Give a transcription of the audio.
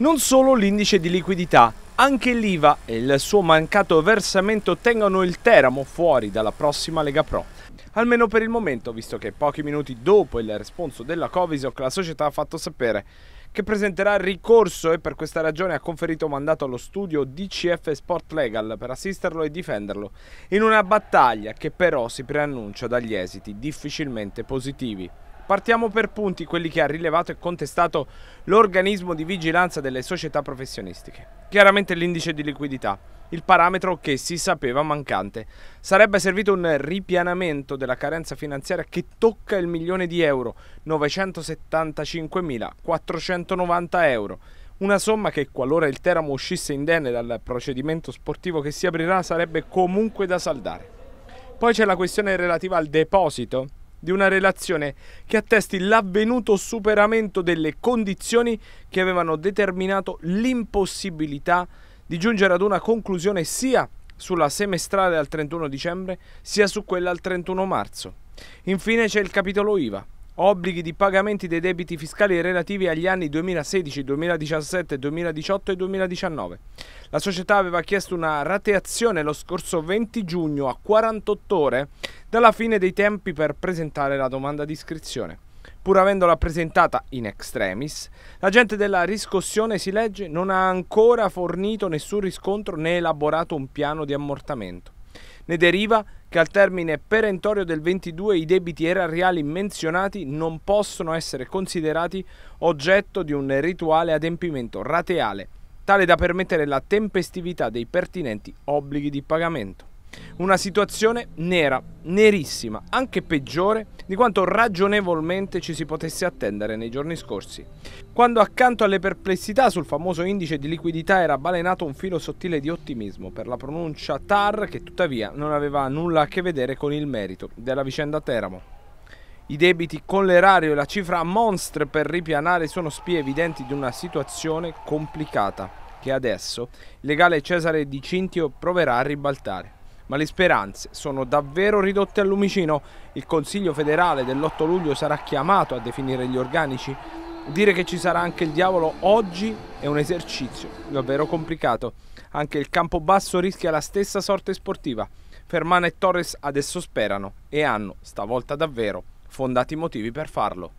Non solo l'indice di liquidità, anche l'IVA e il suo mancato versamento tengono il Teramo fuori dalla prossima Lega Pro. Almeno per il momento, visto che pochi minuti dopo il responso della Covisoc la società ha fatto sapere che presenterà ricorso e per questa ragione ha conferito mandato allo studio DCF Sport Legal per assisterlo e difenderlo in una battaglia che però si preannuncia dagli esiti difficilmente positivi. Partiamo per punti quelli che ha rilevato e contestato l'organismo di vigilanza delle società professionistiche. Chiaramente l'indice di liquidità, il parametro che si sapeva mancante. Sarebbe servito un ripianamento della carenza finanziaria che tocca il milione di euro, 975.490 euro. Una somma che, qualora il Teramo uscisse indenne dal procedimento sportivo che si aprirà, sarebbe comunque da saldare. Poi c'è la questione relativa al deposito di una relazione che attesti l'avvenuto superamento delle condizioni che avevano determinato l'impossibilità di giungere ad una conclusione sia sulla semestrale al 31 dicembre sia su quella al 31 marzo. Infine c'è il capitolo IVA, obblighi di pagamenti dei debiti fiscali relativi agli anni 2016, 2017, 2018 e 2019. La società aveva chiesto una rateazione lo scorso 20 giugno a 48 ore dalla fine dei tempi per presentare la domanda di iscrizione. Pur avendola presentata in extremis, l'agente della riscossione, si legge, non ha ancora fornito nessun riscontro né elaborato un piano di ammortamento. Ne deriva che al termine perentorio del 22 i debiti erariali menzionati non possono essere considerati oggetto di un rituale adempimento rateale, tale da permettere la tempestività dei pertinenti obblighi di pagamento. Una situazione nera, nerissima, anche peggiore di quanto ragionevolmente ci si potesse attendere nei giorni scorsi. Quando accanto alle perplessità sul famoso indice di liquidità era balenato un filo sottile di ottimismo per la pronuncia TAR che tuttavia non aveva nulla a che vedere con il merito della vicenda Teramo. I debiti con l'erario e la cifra monstre per ripianare sono spie evidenti di una situazione complicata che adesso il legale Cesare Di Cintio proverà a ribaltare ma le speranze sono davvero ridotte al lumicino? Il Consiglio federale dell'8 luglio sarà chiamato a definire gli organici? Dire che ci sarà anche il diavolo oggi è un esercizio davvero complicato. Anche il Campobasso rischia la stessa sorte sportiva. Fermana e Torres adesso sperano e hanno, stavolta davvero, fondati motivi per farlo.